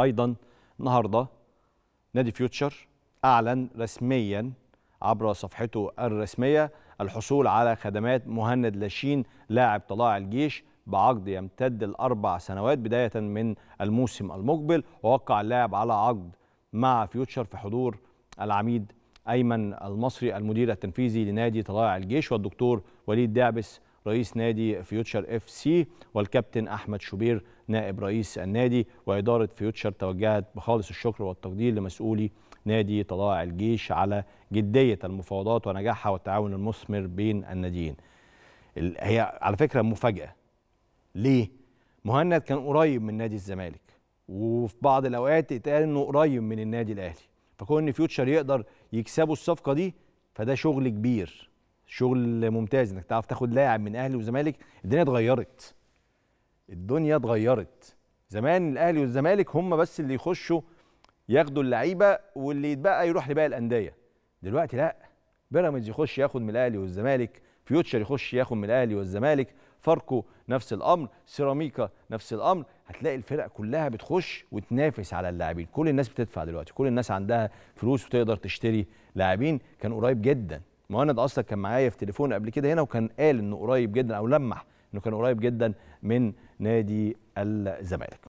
أيضا النهارده نادي فيوتشر أعلن رسميا عبر صفحته الرسمية الحصول على خدمات مهند لاشين لاعب طلاع الجيش بعقد يمتد الاربع سنوات بداية من الموسم المقبل ووقع اللاعب على عقد مع فيوتشر في حضور العميد أيمن المصري المدير التنفيذي لنادي طلائع الجيش والدكتور وليد دعبس رئيس نادي فيوتشر اف سي والكابتن احمد شوبير نائب رئيس النادي واداره فيوتشر توجهت بخالص الشكر والتقدير لمسؤولي نادي طلائع الجيش على جديه المفاوضات ونجاحها والتعاون المثمر بين الناديين. هي على فكره مفاجاه. ليه؟ مهند كان قريب من نادي الزمالك وفي بعض الاوقات اتقال انه قريب من النادي الاهلي فكون ان فيوتشر يقدر يكسبوا الصفقه دي فده شغل كبير شغل ممتاز انك تعرف تاخد لاعب من اهلي وزمالك الدنيا اتغيرت الدنيا اتغيرت زمان الاهلي والزمالك هم بس اللي يخشوا ياخدوا اللعيبه واللي يتبقى يروح لباقي الانديه دلوقتي لا بيراميدز يخش ياخد من الاهلي والزمالك فيوتشر يخش ياخد من الاهلي والزمالك فاركو نفس الامر سيراميكا نفس الامر هتلاقي الفرق كلها بتخش وتنافس على اللاعبين كل الناس بتدفع دلوقتي كل الناس عندها فلوس وتقدر تشتري لاعبين كان قريب جدا مهند اصلا كان معايا في تليفون قبل كده هنا وكان قال انه قريب جدا او لمح انه كان قريب جدا من نادي الزمالك